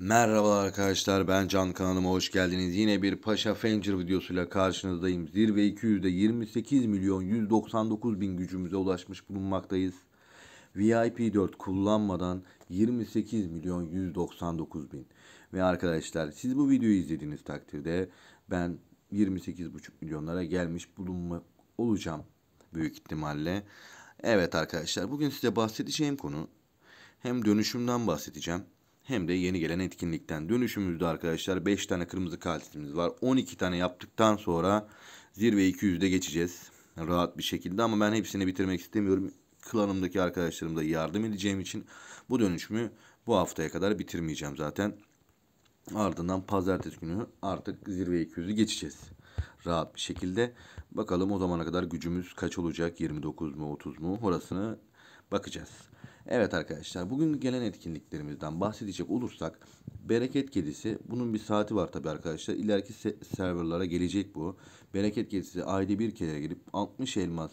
Merhabalar arkadaşlar ben Can kanalıma hoş geldiniz. Yine bir Paşa Fenger videosuyla karşınızdayım. Zirve 200'de 28 milyon 199 bin gücümüze ulaşmış bulunmaktayız. VIP 4 kullanmadan 28 milyon 199 bin. Ve arkadaşlar siz bu videoyu izlediğiniz takdirde ben 28,5 milyonlara gelmiş bulunma olacağım büyük ihtimalle. Evet arkadaşlar bugün size bahsedeceğim konu hem dönüşümden bahsedeceğim hem de yeni gelen etkinlikten. Dönüşümüzde arkadaşlar 5 tane kırmızı kasetimiz var. 12 tane yaptıktan sonra zirve 200'de geçeceğiz. Rahat bir şekilde ama ben hepsini bitirmek istemiyorum. Klanımdaki arkadaşlarımda yardım edeceğim için bu dönüşümü bu haftaya kadar bitirmeyeceğim zaten. Ardından pazartesi günü artık zirve 200'ü geçeceğiz. Rahat bir şekilde. Bakalım o zamana kadar gücümüz kaç olacak? 29 mu 30 mu? Orasını bakacağız. Evet arkadaşlar bugün gelen etkinliklerimizden bahsedecek olursak Bereket Kedisi bunun bir saati var tabi arkadaşlar ileriki serverlara gelecek bu. Bereket Kedisi ayda bir kere gelip 60 elmas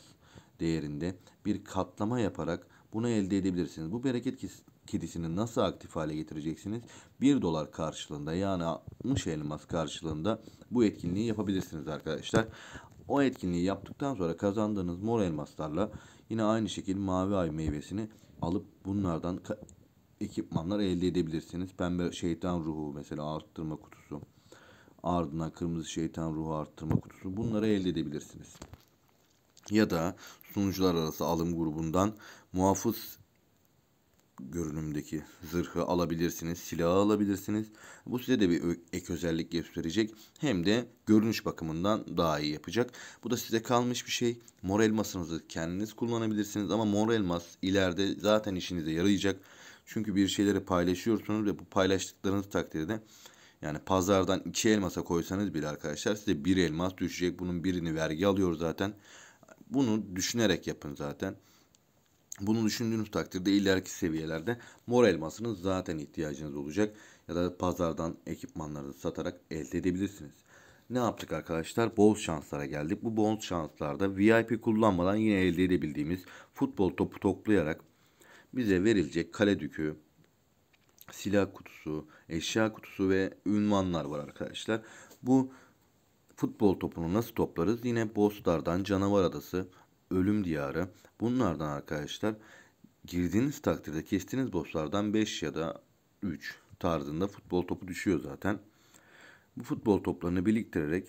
değerinde bir katlama yaparak bunu elde edebilirsiniz. Bu Bereket Kedisi'ni nasıl aktif hale getireceksiniz? 1 dolar karşılığında yani 60 elmas karşılığında bu etkinliği yapabilirsiniz arkadaşlar. O etkinliği yaptıktan sonra kazandığınız mor elmaslarla yine aynı şekilde mavi ay meyvesini alıp bunlardan ekipmanlar elde edebilirsiniz. Pembe şeytan ruhu mesela arttırma kutusu. Ardından kırmızı şeytan ruhu arttırma kutusu. Bunları elde edebilirsiniz. Ya da sunucular arası alım grubundan muhafız görünümdeki zırhı alabilirsiniz, silahı alabilirsiniz. Bu size de bir ek özellik gösterecek. Hem de görünüş bakımından daha iyi yapacak. Bu da size kalmış bir şey. Mor elmasınızı kendiniz kullanabilirsiniz ama mor elmas ileride zaten işinize yarayacak. Çünkü bir şeyleri paylaşıyorsunuz ve bu paylaştıklarınız takdirde yani pazardan iki elmasa koysanız bile arkadaşlar size bir elmas düşecek. Bunun birini vergi alıyor zaten. Bunu düşünerek yapın zaten. Bunu düşündüğünüz takdirde ileriki seviyelerde mor elmasını zaten ihtiyacınız olacak. Ya da pazardan ekipmanlarınızı satarak elde edebilirsiniz. Ne yaptık arkadaşlar? Bol şanslara geldik. Bu bol şanslarda VIP kullanmadan yine elde edebildiğimiz futbol topu toplayarak bize verilecek kale dükü, silah kutusu, eşya kutusu ve ünvanlar var arkadaşlar. Bu futbol topunu nasıl toplarız? Yine bosslardan canavar adası ölüm diyarı. Bunlardan arkadaşlar girdiğiniz takdirde kestiğiniz bosslardan 5 ya da 3 tarzında futbol topu düşüyor zaten. Bu futbol toplarını biriktirerek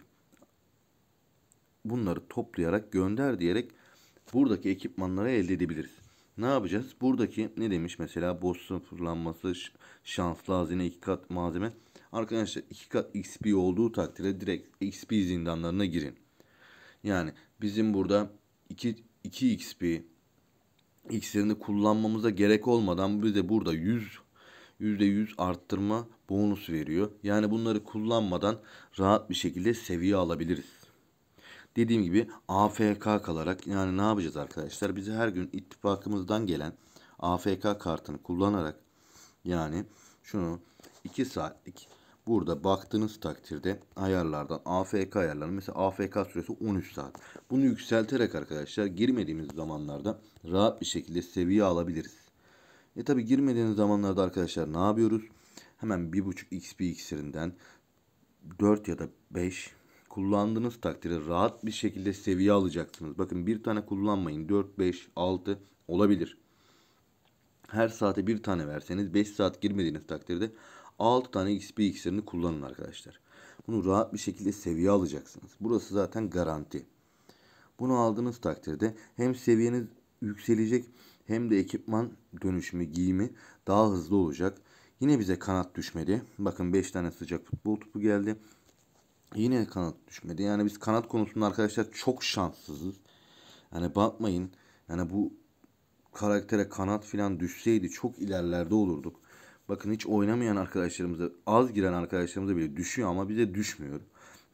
bunları toplayarak gönder diyerek buradaki ekipmanları elde edebiliriz. Ne yapacağız? Buradaki ne demiş mesela boss sıfırlanması, şanslı hazine iki kat malzeme. Arkadaşlar iki kat XP olduğu takdirde direkt XP zindanlarına girin. Yani bizim burada 2, 2 XP xlerini kullanmamıza gerek olmadan bize burada 100 %100 arttırma bonus veriyor. Yani bunları kullanmadan rahat bir şekilde seviye alabiliriz. Dediğim gibi AFK kalarak yani ne yapacağız arkadaşlar? Bize her gün ittifakımızdan gelen AFK kartını kullanarak yani şunu 2 saatlik Burada baktığınız takdirde ayarlardan AFK ayarları mesela AFK süresi 13 saat. Bunu yükselterek arkadaşlar girmediğimiz zamanlarda rahat bir şekilde seviye alabiliriz. E tabi girmediğiniz zamanlarda arkadaşlar ne yapıyoruz? Hemen 1.5 XP iksirinden 4 ya da 5 kullandığınız takdirde rahat bir şekilde seviye alacaksınız. Bakın bir tane kullanmayın. 4, 5, 6 olabilir. Her saate bir tane verseniz 5 saat girmediğiniz takdirde 6 tane XP iksirini kullanın arkadaşlar. Bunu rahat bir şekilde seviye alacaksınız. Burası zaten garanti. Bunu aldığınız takdirde hem seviyeniz yükselecek hem de ekipman dönüşümü giyimi daha hızlı olacak. Yine bize kanat düşmedi. Bakın 5 tane sıcak futbol topu geldi. Yine kanat düşmedi. Yani biz kanat konusunda arkadaşlar çok şanssızız. Yani bakmayın. Yani bu karaktere kanat filan düşseydi çok ilerlerde olurduk. Bakın hiç oynamayan arkadaşlarımıza, az giren arkadaşlarımıza bile düşüyor ama bize düşmüyor.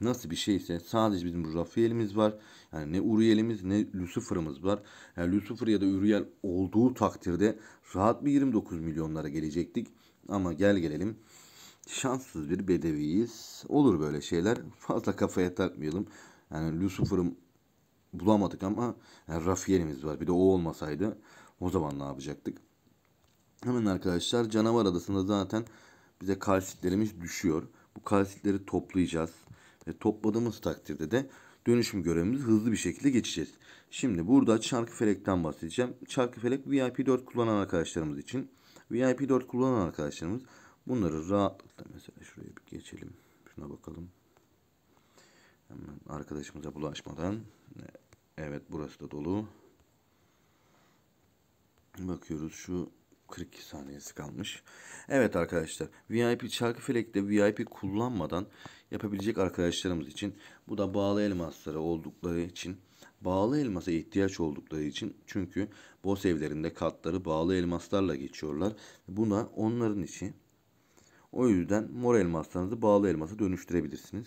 Nasıl bir şeyse sadece bizim Rafael'imiz var. Yani ne Uriel'imiz ne Lucifer'ımız var. Yani Lucifer ya da Uriel olduğu takdirde rahat bir 29 milyonlara gelecektik. Ama gel gelelim şanssız bir bedeviyiz. Olur böyle şeyler. Fazla kafaya takmayalım. Yani Lucifer'ım bulamadık ama yani Rafael'imiz var. Bir de o olmasaydı o zaman ne yapacaktık? Hemen arkadaşlar canavar adasında zaten bize kalsitlerimiz düşüyor. Bu kalsitleri toplayacağız. Ve topladığımız takdirde de dönüşüm görevimizi hızlı bir şekilde geçeceğiz. Şimdi burada çarkı felekten bahsedeceğim. Çarkı felek VIP 4 kullanan arkadaşlarımız için. VIP 4 kullanan arkadaşlarımız bunları rahatlıkla mesela şuraya bir geçelim. Şuna bakalım. Hemen arkadaşımıza bulaşmadan. Evet burası da dolu. Bakıyoruz şu 42 saniyesi kalmış. Evet arkadaşlar VIP çarkı felekte VIP kullanmadan yapabilecek arkadaşlarımız için bu da bağlı elmasları oldukları için bağlı elmasa ihtiyaç oldukları için çünkü boss evlerinde katları bağlı elmaslarla geçiyorlar. Buna onların için o yüzden mor elmaslarınızı bağlı elmasa dönüştürebilirsiniz.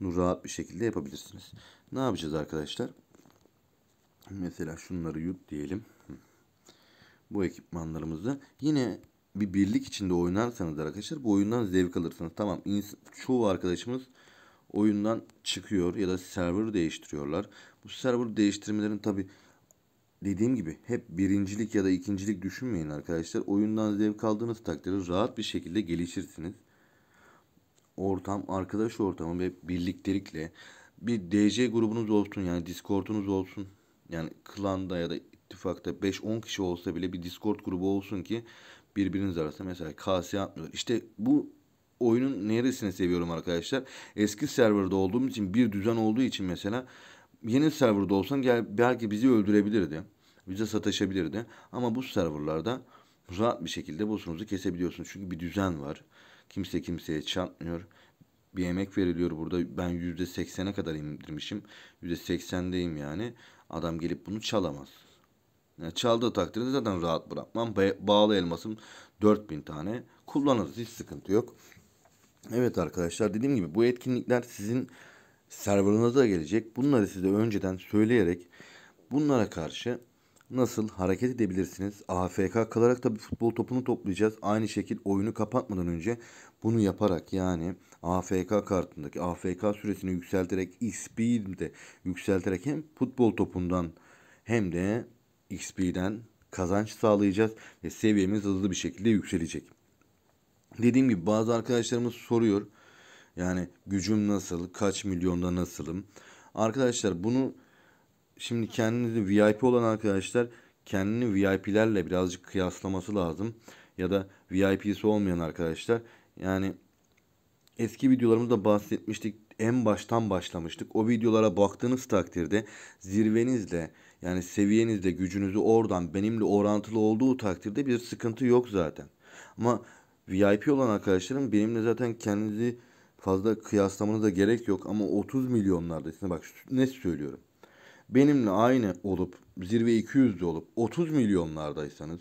Bunu rahat bir şekilde yapabilirsiniz. Ne yapacağız arkadaşlar? Mesela şunları yut diyelim bu ekipmanlarımızı. Yine bir birlik içinde oynarsanız arkadaşlar bu oyundan zevk alırsınız. Tamam çoğu arkadaşımız oyundan çıkıyor ya da server değiştiriyorlar. Bu server değiştirmelerin tabi dediğim gibi hep birincilik ya da ikincilik düşünmeyin arkadaşlar. Oyundan zevk aldığınız takdirde rahat bir şekilde gelişirsiniz. Ortam, arkadaş ortamı ve birliktelikle bir DC grubunuz olsun yani Discord'unuz olsun. Yani klanda ya da ittifakta 5-10 kişi olsa bile bir Discord grubu olsun ki birbiriniz arasında mesela kase atmıyorlar. İşte bu oyunun neresini seviyorum arkadaşlar. Eski serverda olduğum için bir düzen olduğu için mesela yeni serverda olsan gel, belki bizi öldürebilirdi. Bize sataşabilirdi. Ama bu serverlarda rahat bir şekilde bosunuzu kesebiliyorsunuz. Çünkü bir düzen var. Kimse kimseye çatmıyor. Bir emek veriliyor burada. Ben %80'e kadar indirmişim. %80'deyim yani. Adam gelip bunu çalamaz çaldığı takdirde zaten rahat bırakmam. bağlı elmasım 4000 tane. Kullanırız hiç sıkıntı yok. Evet arkadaşlar dediğim gibi bu etkinlikler sizin serverınıza gelecek. Bunları size önceden söyleyerek bunlara karşı nasıl hareket edebilirsiniz? AFK kalarak tabii futbol topunu toplayacağız. Aynı şekilde oyunu kapatmadan önce bunu yaparak yani AFK kartındaki AFK süresini yükselterek, speed'i de yükselterek hem futbol topundan hem de XP'den kazanç sağlayacağız ve seviyemiz hızlı bir şekilde yükselecek. Dediğim gibi bazı arkadaşlarımız soruyor. Yani gücüm nasıl, kaç milyonda nasılım? Arkadaşlar bunu şimdi kendinizi VIP olan arkadaşlar kendini VIP'lerle birazcık kıyaslaması lazım. Ya da VIP'si olmayan arkadaşlar yani eski videolarımızda bahsetmiştik. En baştan başlamıştık. O videolara baktığınız takdirde zirvenizle yani seviyenizde gücünüzü oradan benimle orantılı olduğu takdirde bir sıkıntı yok zaten. Ama VIP olan arkadaşlarım benimle zaten kendinizi fazla kıyaslamanıza gerek yok ama 30 milyonlarda, milyonlardasınız. Bak ne söylüyorum. Benimle aynı olup zirve 200'de olup 30 milyonlardaysanız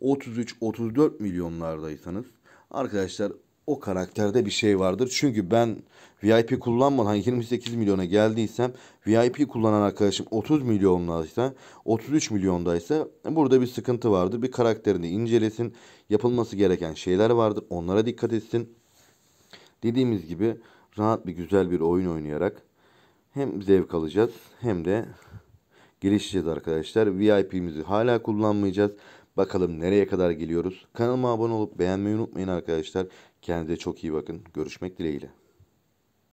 33-34 milyonlardaysanız arkadaşlar o karakterde bir şey vardır. Çünkü ben VIP kullanmadan 28 milyona geldiysem VIP kullanan arkadaşım 30 milyondaysa 33 milyondaysa burada bir sıkıntı vardır. Bir karakterini incelesin. Yapılması gereken şeyler vardır. Onlara dikkat etsin. Dediğimiz gibi rahat bir güzel bir oyun oynayarak hem zevk alacağız hem de gelişeceğiz arkadaşlar. VIP'mizi hala kullanmayacağız. Bakalım nereye kadar geliyoruz. Kanalıma abone olup beğenmeyi unutmayın arkadaşlar. Kendinize çok iyi bakın. Görüşmek dileğiyle.